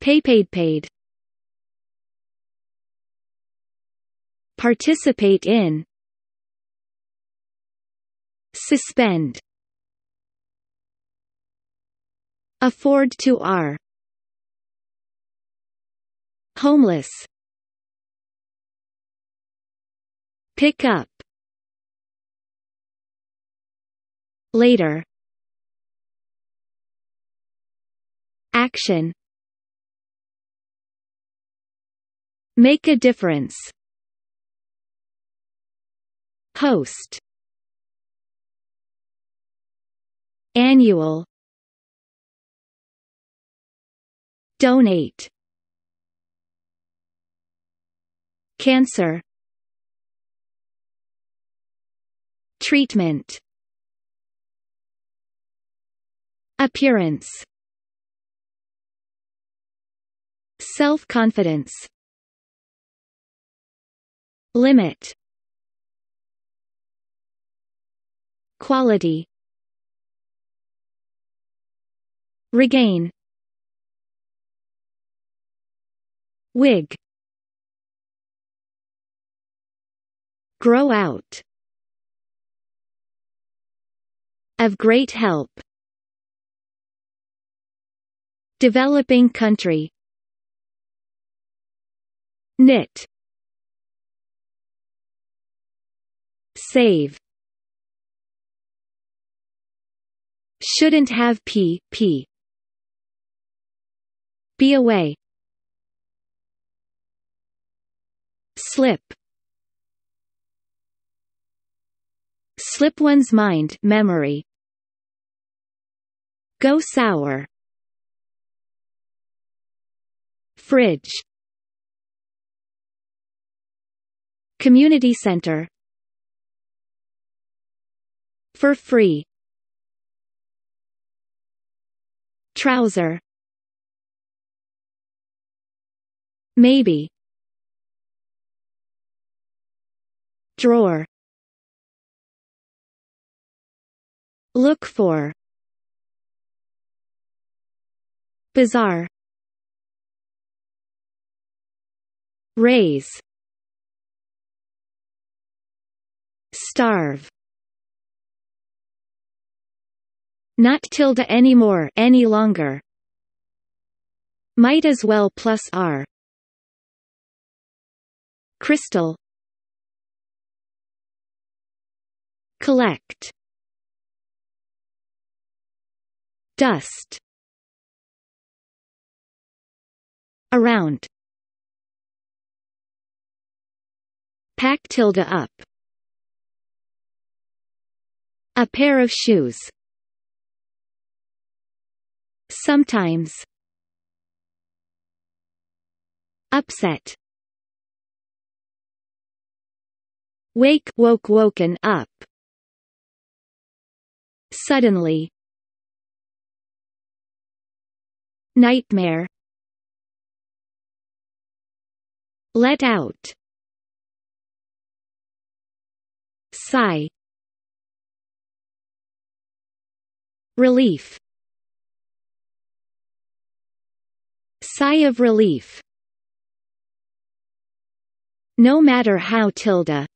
Paid. Participate in Suspend Afford to R Homeless Pick up Later Action Make a difference. Host Annual Donate Cancer Treatment Appearance Self-confidence Limit Quality Regain Wig Grow out Of great help Developing country Knit save shouldn't have p p be away slip slip one's mind memory go sour fridge community center for free Trouser Maybe Drawer Look for Bizarre Raise Starve Not tilde anymore any longer. Might as well plus r. Crystal. Collect. Dust. Around. Pack tilde up. A pair of shoes Sometimes. Upset. Wake woke woken up. Suddenly. Nightmare. Let out. Sigh. Relief Sigh of relief No matter how tilde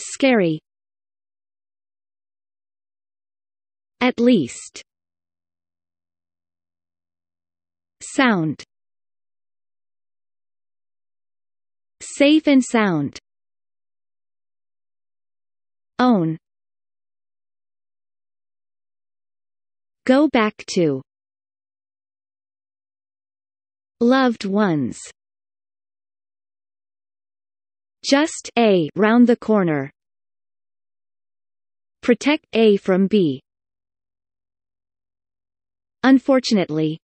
Scary At least Sound Safe and sound Own Go back to loved ones. Just A round the corner. Protect A from B. Unfortunately.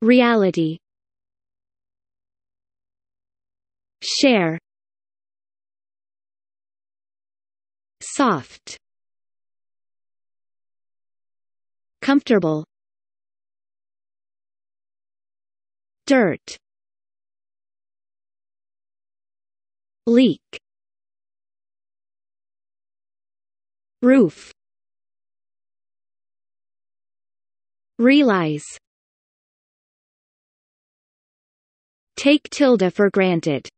Reality. Share. Soft. Comfortable dirt leak roof realize take tilde for granted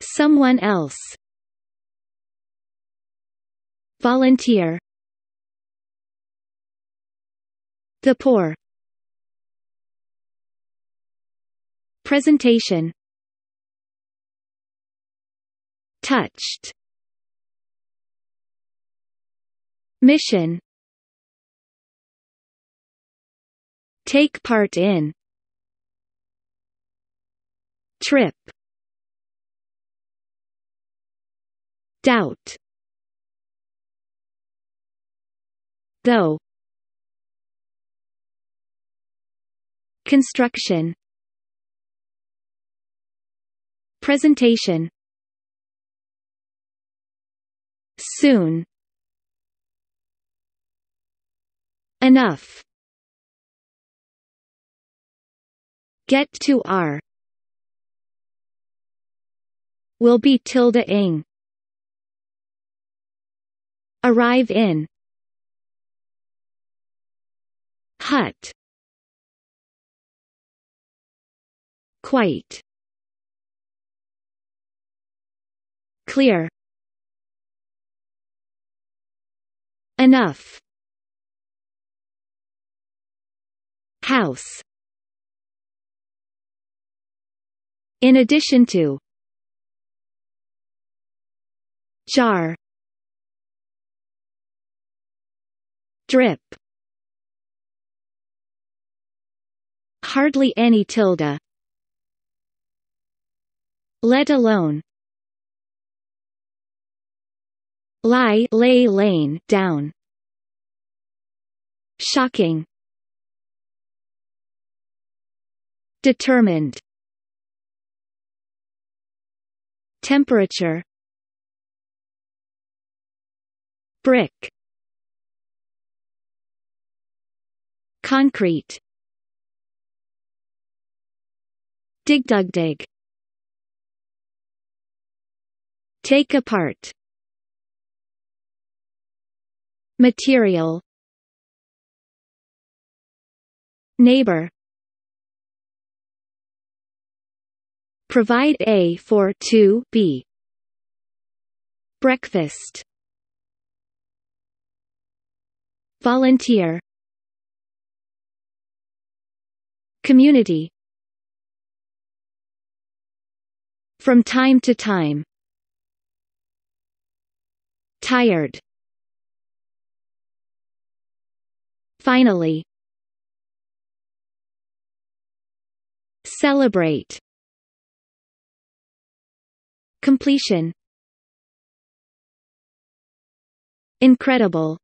someone else volunteer the poor Presentation Touched Mission Take part in Trip Doubt Though Construction Presentation Soon Enough Get to R Will be tilde ing Arrive in Hut Quite Clear Enough House In addition to Jar Drip Hardly any tilde Let alone Lie lay lane down. Shocking. Determined. Temperature. Brick. Concrete. Dig dug dig. Take apart Material Neighbor Provide A for 2 B Breakfast Volunteer Community From time to time Tired Finally Celebrate Completion Incredible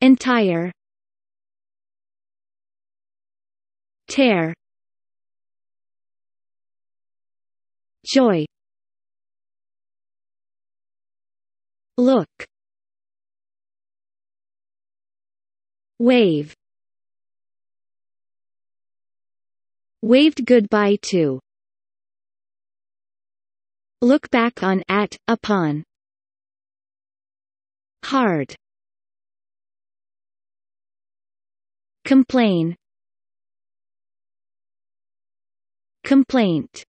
Entire Tear Joy Look Wave Waved goodbye to Look back on at, upon Hard Complain Complaint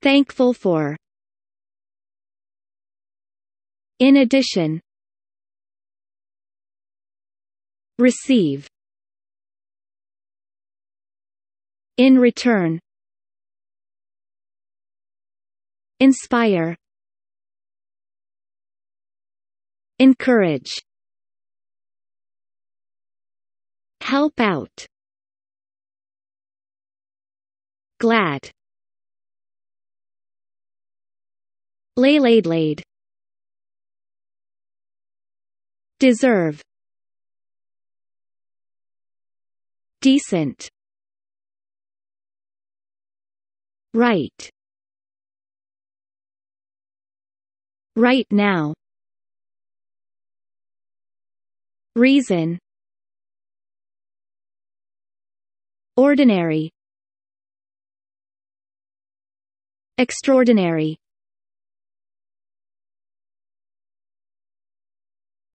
Thankful for In addition Receive In return Inspire Encourage Help out Glad Lay laid laid Deserve Decent Right Right now Reason Ordinary Extraordinary